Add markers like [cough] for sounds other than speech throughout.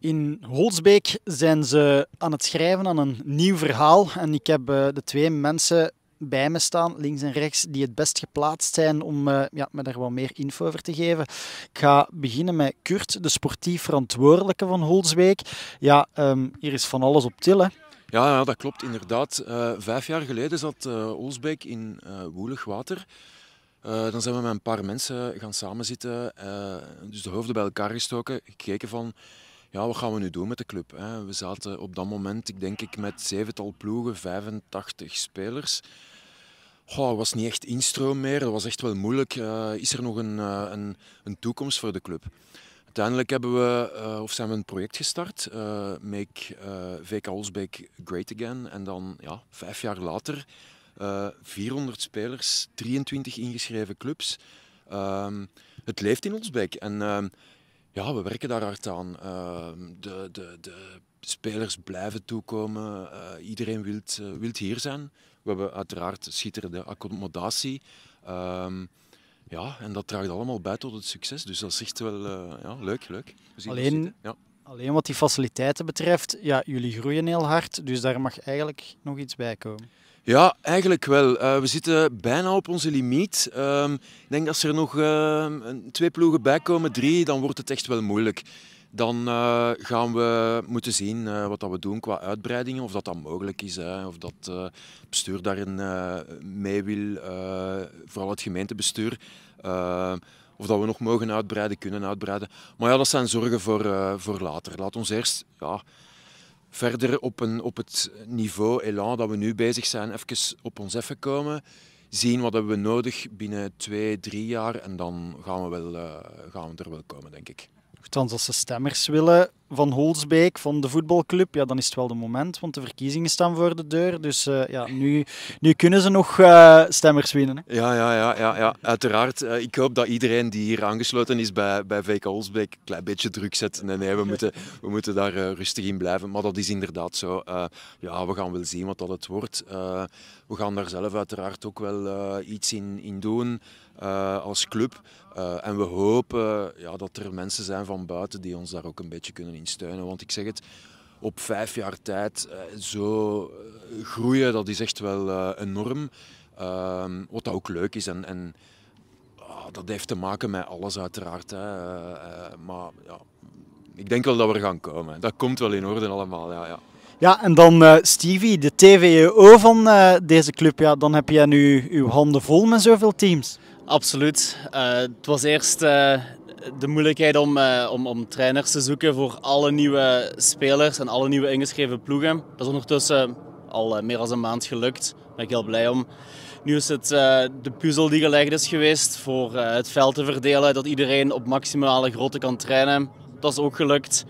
In Holsbeek zijn ze aan het schrijven aan een nieuw verhaal. En ik heb eh, de twee mensen bij me staan, links en rechts, die het best geplaatst zijn om eh, ja, me daar wat meer info over te geven. Ik ga beginnen met Kurt, de sportief verantwoordelijke van Holsbeek. Ja, ehm, hier is van alles op tillen. Ja, ja, dat klopt inderdaad. Eh, vijf jaar geleden zat Holsbeek in woelig water. dan zijn we met een paar mensen gaan samenzitten, dus de hoofden bij elkaar gestoken, gekeken van ja, wat gaan we nu doen met de club? Hè? We zaten op dat moment, ik denk ik, met zevental ploegen, 85 spelers. Goh, was niet echt instroom meer, dat was echt wel moeilijk. Eh, is er nog een, eh, een, een, toekomst voor de club? Uiteindelijk hebben we, eh, of zijn we een project gestart, Make VK Olsbeek Great Again. En dan, ja, vijf jaar later, 400 spelers, 23 ingeschreven clubs. Ehm, het leeft in Olsbeek. En ehm, ja, we werken daar hard aan. Ehm, de, de, de spelers blijven toekomen. Uh, iedereen wil eh, wilt hier zijn. We hebben uiteraard schitterende accommodatie. Ehm, ja, en dat draagt allemaal bij tot het succes. Dus dat is echt wel eh, ja, leuk, leuk. We Alleen, ja. Alleen wat die faciliteiten betreft, ja, jullie groeien heel hard, dus daar mag eigenlijk nog iets bij komen. Ja, eigenlijk wel. Eh, we zitten bijna op onze limiet. Ehm, ik denk dat als er nog ehm, twee ploegen bij komen, drie, dan wordt het echt wel moeilijk. Dan eh, gaan we moeten zien eh, wat dat we doen qua uitbreidingen, of dat dat mogelijk is. Hè, of dat het bestuur daarin mee wil, vooral het gemeentebestuur of dat we nog mogen uitbreiden, kunnen uitbreiden. Maar ja, dat zijn zorgen voor, voor later. Laat ons eerst ja, verder op, een, op het niveau elan dat we nu bezig zijn, even op ons effen komen. Zien wat hebben we nodig binnen twee, drie jaar en dan gaan we, wel, eh, gaan we er wel komen, denk ik. Althans, als ze stemmers willen, van Holsbeek, van de voetbalclub, ja, dan is het wel de moment, want de verkiezingen staan voor de deur. Dus eh, ja, nu, nu kunnen ze nog eh, stemmers winnen. Hè? Ja, ja, ja, ja, ja, uiteraard. Eh, ik hoop dat iedereen die hier aangesloten is bij, bij VK Holsbeek een klein beetje druk zet. Nee, nee, we moeten, we moeten daar rustig in blijven. Maar dat is inderdaad zo. ja, we gaan wel zien wat dat het wordt. we gaan daar zelf uiteraard ook wel iets in, in doen als club. en we hopen ja, dat er mensen zijn van buiten die ons daar ook een beetje kunnen steunen. Want ik zeg het, op vijf jaar tijd eh, zo eh, groeien, dat is echt wel eh, enorm. Ehm, wat ook leuk is. En, en ah, dat heeft te maken met alles uiteraard. Hè. maar ja, ik denk wel dat we gaan komen. Dat komt wel in orde allemaal. Ja, ja. Ja, en dan Stevie, de TVO e van deze club. Ja, dan heb jij nu uw handen vol met zoveel teams. Absoluut. het was eerst de moeilijkheid om, eh, om, om, trainers te zoeken voor alle nieuwe spelers en alle nieuwe ingeschreven ploegen. Dat is ondertussen al eh, meer dan een maand gelukt. Daar ben ik heel blij om. Nu is het eh, de puzzel die gelegd is geweest voor het veld te verdelen, dat iedereen op maximale grootte kan trainen. Dat is ook gelukt.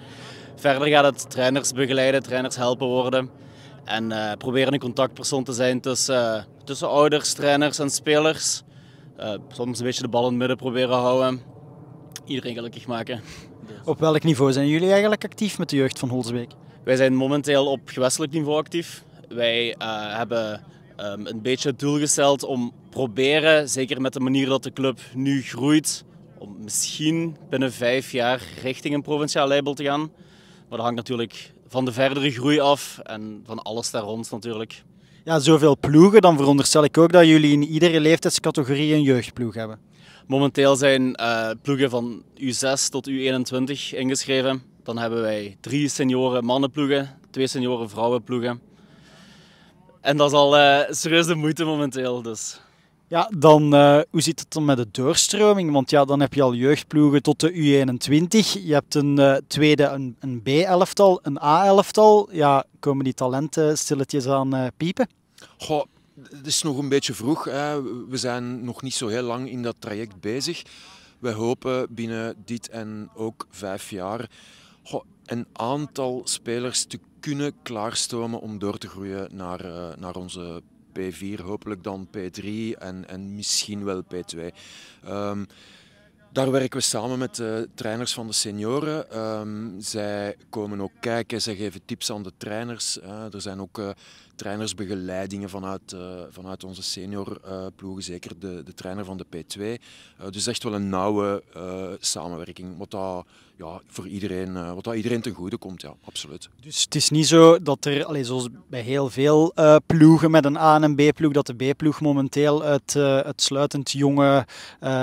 Verder gaat het trainers begeleiden, trainers helpen worden. En proberen een contactpersoon te zijn tussen, tussen ouders, trainers en spelers. soms een beetje de bal in het midden proberen houden iedereen gelukkig maken. [laughs] Op welk niveau zijn jullie eigenlijk actief met de jeugd van Holsbeek? Wij zijn momenteel op gewestelijk niveau actief. Wij eh, hebben ehm, een beetje het doel gesteld om proberen, zeker met de manier dat de club nu groeit, om misschien binnen vijf jaar richting een provinciaal label te gaan. Maar dat hangt natuurlijk van de verdere groei af en van alles daar rond natuurlijk. Ja, zoveel ploegen, dan veronderstel ik ook dat jullie in iedere leeftijdscategorie een jeugdploeg hebben. Momenteel zijn eh, ploegen van U6 tot U21 ingeschreven. Dan hebben wij drie senioren mannenploegen, twee senioren vrouwenploegen. En dat is al uh, serieus de moeite momenteel. Dus. Ja, dan eh, hoe zit het dan met de doorstroming? Want ja, dan heb je al jeugdploegen tot de U21. Je hebt een tweede, een, een B-elftal, een A-elftal. Ja, komen die talenten stilletjes aan piepen? Goh, het is nog een beetje vroeg. Hè. We zijn nog niet zo heel lang in dat traject bezig. We hopen binnen dit en ook vijf jaar een aantal spelers te kunnen klaarstomen om door te groeien naar, eh, naar onze P4, hopelijk dan P3 en, en misschien wel P2. Daar werken we samen met de trainers van de senioren. Ehm, zij komen ook kijken, zij geven tips aan de trainers. er zijn ook eh, trainersbegeleidingen vanuit, uh, vanuit onze seniorploegen, eh, zeker de, de trainer van de P2. dus echt wel een nauwe samenwerking, wat dat, ja, voor iedereen, wat dat iedereen ten goede komt, ja, absoluut. Dus het is niet zo dat er, allez, zoals bij heel veel ploegen met een A- en een B-ploeg, dat de B-ploeg momenteel uit uitsluitend jonge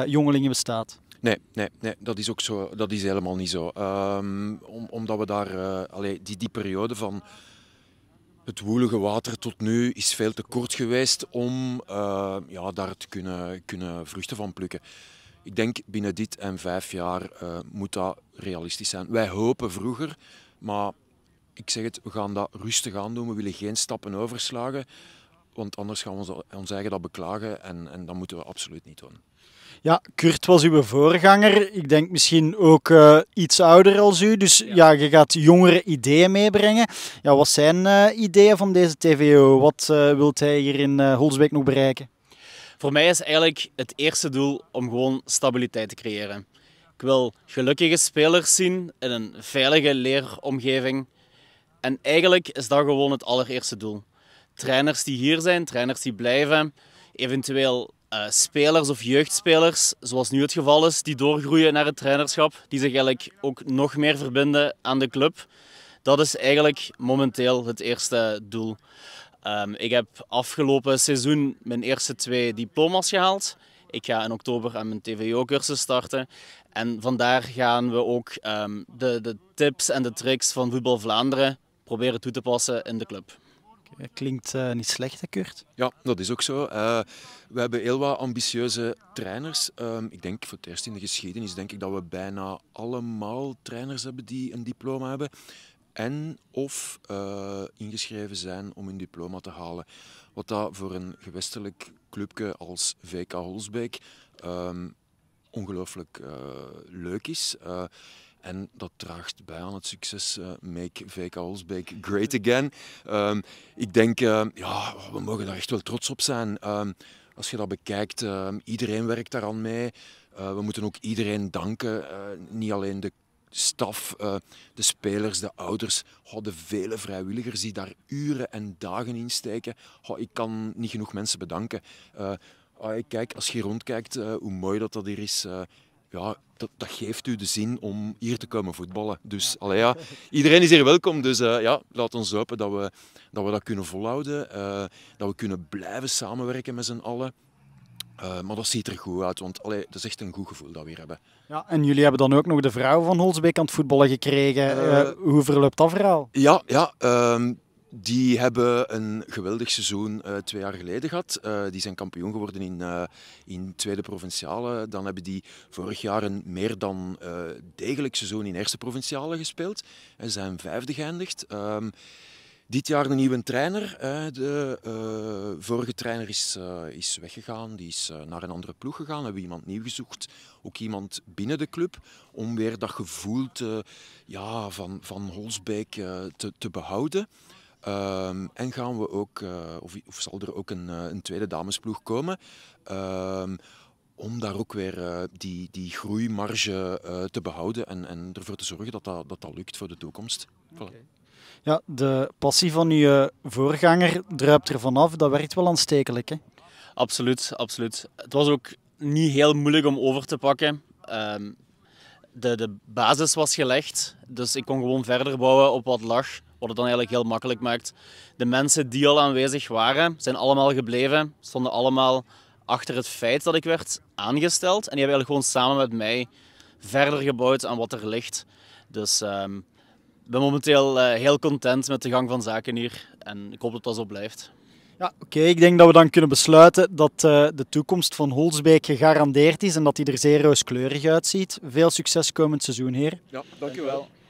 jongelingen bestaat? Nee, nee, nee, dat is ook zo. Dat is helemaal niet zo. Ehm, omdat we daar, uh, die, die periode van het woelige water tot nu is veel te kort geweest om eh, ja, daar te kunnen, kunnen vruchten van plukken. Ik denk binnen dit en vijf jaar eh, moet dat realistisch zijn. Wij hopen vroeger, maar ik zeg het, we gaan dat rustig aan doen. We willen geen stappen overslagen, want anders gaan we ons, ons eigen dat beklagen en, en dat moeten we absoluut niet doen. Ja, Kurt was uw voorganger. Ik denk misschien ook eh, iets ouder als u. Dus ja. je gaat jongere ideeën meebrengen. Ja, wat zijn eh, ideeën van deze TVO? Wat eh, wilt hij hier in Holsbeek nog bereiken? Voor mij is eigenlijk het eerste doel om gewoon stabiliteit te creëren. Ik wil gelukkige spelers zien in een veilige leeromgeving. En eigenlijk is dat gewoon het allereerste doel. Trainers die hier zijn, trainers die blijven, eventueel eh, spelers of jeugdspelers, zoals nu het geval is, die doorgroeien naar het trainerschap, die zich eigenlijk ook nog meer verbinden aan de club. Dat is eigenlijk momenteel het eerste doel. Ehm, ik heb afgelopen seizoen mijn eerste twee diploma's gehaald. Ik ga in oktober aan mijn TVO-cursus starten. En vandaar gaan we ook ehm, de, de tips en de tricks van Voetbal Vlaanderen proberen toe te passen in de club. Eh, klinkt eh, niet slecht, hè, Kurt? Ja, dat is ook zo. Eh, we hebben heel wat ambitieuze trainers. Ehm, ik denk voor het eerst in de geschiedenis denk ik dat we bijna allemaal trainers hebben die een diploma hebben. En of ingeschreven zijn om hun diploma te halen. Wat dat voor een gewestelijk clubje als VK Holsbeek ehm, ongelooflijk leuk is. En dat draagt bij aan het succes. Uh, eh, make VK Holsbeek great again. Ehm, ik denk, eh, ja, we mogen daar echt wel trots op zijn. Ehm, als je dat bekijkt, ehm, iedereen werkt daaraan mee. Eh, we moeten ook iedereen danken. niet alleen de staf, de spelers, de ouders, de vele vrijwilligers die daar uren en dagen in steken. ik kan niet genoeg mensen bedanken. Ah, kijk, als je rondkijkt, hoe mooi dat dat hier is ja, dat, dat, geeft u de zin om hier te komen voetballen. Dus ja. ja iedereen is hier welkom. Dus uh, ja, laat ons hopen dat we dat, we dat kunnen volhouden. Eh, dat we kunnen blijven samenwerken met z'n allen. Eh, maar dat ziet er goed uit, want allee, dat is echt een goed gevoel dat we hier hebben. Ja, en jullie hebben dan ook nog de vrouwen van Holsbeek aan het voetballen gekregen. hoe verloopt dat verhaal? Ja, ja ehm, die hebben een geweldig seizoen eh, twee jaar geleden gehad. Eh, die zijn kampioen geworden in, uh, in tweede provinciale. Dan hebben die vorig jaar een meer dan degelijk seizoen in eerste provinciale gespeeld. En zijn vijfde geëindigd. Ehm, dit jaar een nieuwe trainer. de vorige trainer is, is weggegaan. Die is naar een andere ploeg gegaan. Hebben iemand nieuw gezocht. Ook iemand binnen de club. Om weer dat gevoel te, ja, van, van Holsbeek te, te behouden. Ehm, en gaan we ook, eh, of, of, zal er ook een, eh, een tweede damesploeg komen. Ehm, om daar ook weer eh, die, die groeimarge te behouden en, en ervoor te zorgen dat dat, dat, dat lukt voor de toekomst. Ja, de passie van je voorganger druipt er vanaf. Dat werkt wel aanstekelijk, hè? Absoluut, absoluut. Het was ook niet heel moeilijk om over te pakken. Ehm, de, de basis was gelegd, dus ik kon gewoon verder bouwen op wat lag. Wat het dan eigenlijk heel makkelijk maakt. De mensen die al aanwezig waren, zijn allemaal gebleven, stonden allemaal achter het feit dat ik werd aangesteld. En die hebben eigenlijk gewoon samen met mij verder gebouwd aan wat er ligt. Dus ehm, ik ben momenteel eh, heel content met de gang van zaken hier. En ik hoop dat dat zo blijft. Ja, oké. Ik denk dat we dan kunnen besluiten dat eh, de toekomst van Holsbeek gegarandeerd is en dat hij er zeer rooskleurig uitziet. Veel succes komend seizoen, heer. Ja, dankjewel.